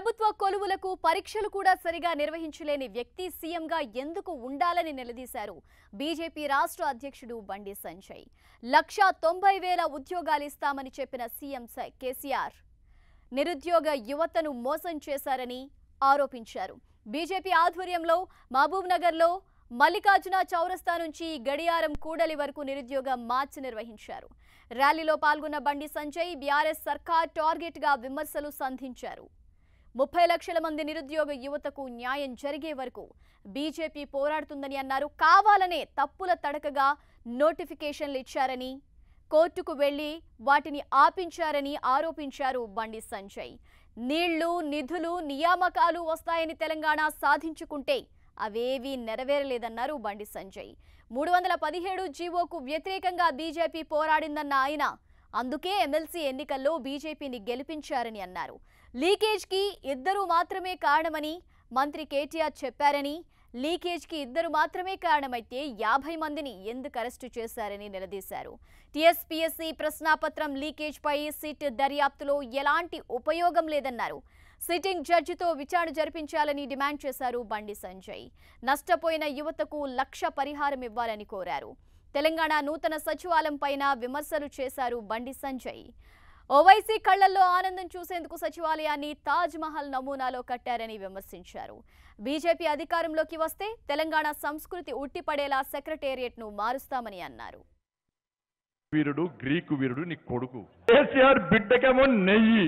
ప్రభుత్వ కొలువులకు పరీక్షలు కూడా సరిగా నిర్వహించలేని వ్యక్తి సీఎంగా ఎందుకు ఉండాలని నిలదీశారు బీజేపీ రాష్ట్ర అధ్యక్షుడు బండి సంజయ్ లక్షా తొంభై వేల ఉద్యోగాలు ఇస్తామని చెప్పిన సీఎం కేసీఆర్ నిరుద్యోగ యువతను మోసం చేశారని ఆరోపించారు బీజేపీ ఆధ్వర్యంలో మహబూబ్ లో మల్లికార్జున చౌరస్తా నుంచి గడియారం కూడలి వరకు నిరుద్యోగ మార్చ్ నిర్వహించారు ర్యాలీలో పాల్గొన్న బండి సంజయ్ బీఆర్ఎస్ సర్కార్ టార్గెట్గా విమర్శలు సంధించారు ముప్పై లక్షల మంది నిరుద్యోగ యువతకు న్యాయం జరిగే వరకు బీజేపీ పోరాడుతుందని అన్నారు కావాలనే తప్పుల తడకగా నోటిఫికేషన్లు ఇచ్చారని కోర్టుకు వెళ్లి వాటిని ఆపించారని ఆరోపించారు బండి సంజయ్ నీళ్లు నిధులు నియామకాలు వస్తాయని తెలంగాణ సాధించుకుంటే అవేవీ నెరవేరలేదన్నారు బండి సంజయ్ మూడు వందల పదిహేడు జీవోకు వ్యతిరేకంగా బీజేపీ పోరాడిందన్న ఆయన అందుకే ఎమ్మెల్సీ ఎన్నికల్లో బీజేపీని గెలిపించారని అన్నారు లీకేజ్కి ఇద్దరు మాత్రమే కారణమని మంత్రి కేటీఆర్ చెప్పారని లీకేజ్కి ఇద్దరు మాత్రమే కారణమైతే యాభై మందిని ఎందుకు అరెస్టు చేశారని నిలదీశారు టీఎస్పీఎస్సీ ప్రశ్నాపత్రం లీకేజ్పై సిట్ దర్యాప్తులో ఎలాంటి ఉపయోగం లేదన్నారు సిట్టింగ్ జడ్జితో విచారణ జరిపించాలని డిమాండ్ చేశారు బండి సంజయ్ నష్టపోయిన యువతకు లక్ష పరిహారం ఇవ్వాలని కోరారు తెలంగాణ నూతన సచివాలయం పైన విమర్శలు చేశారు బండి సంజయ్ ఓవైసీ కళ్లల్లో ఆనందం చూసేందుకు సచివాలయాన్ని తాజ్ మహల్ నమూనాలో కట్టారని విమర్శించారు బీజేపీ అధికారంలోకి వస్తే తెలంగాణ సంస్కృతి ఉట్టిపడేలా సెక్రటేరియట్ను మారుస్తామని అన్నారు వీరుడు గ్రీకు వీరుడు నీ కొడుకు కేసీఆర్ బిడ్డకేమో నెయ్యి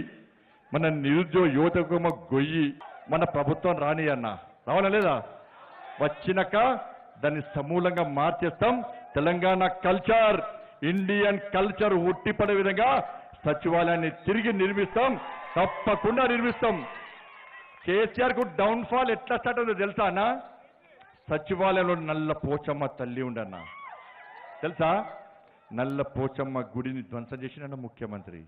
మన నిరుద్యోగ యువతకేమో గొయ్యి మన ప్రభుత్వం రాని అన్న రావాలా లేదా వచ్చినాక దాన్ని సమూలంగా మార్చేస్తాం తెలంగాణ కల్చర్ ఇండియన్ కల్చర్ ఉట్టిపడే విధంగా సచివాలయాన్ని తిరిగి నిర్మిస్తాం తప్పకుండా నిర్మిస్తాం కేసీఆర్ కు డౌన్ ఫాల్ ఎట్లా స్టార్ట్ ఉందో తెలుసా అన్న సచివాలయంలో నల్ల పోచమ్మ తల్లి ఉండన్న తెలుసా నల్ల పోచమ్మ గుడిని ధ్వంసం చేసినన్న ముఖ్యమంత్రి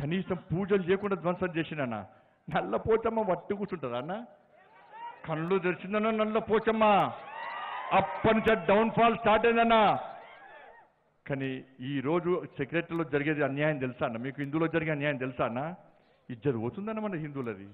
కనీసం పూజలు చేయకుండా ధ్వంసం చేసినన్న నల్ల పోచమ్మ వట్టు కూర్చుంటారా అన్న కళ్ళు తెరిచిందన్న నల్ల పోచమ్మ అప్పటి నుంచి డౌన్ ఫాల్ స్టార్ట్ అయిందన్నా కానీ ఈ రోజు సెక్రటరీలో జరిగేది అన్యాయం తెలుసా అన్న మీకు హిందువులో జరిగే అన్యాయం తెలుసా అన్న ఇద్దరు పోతుందన్న మన హిందువులది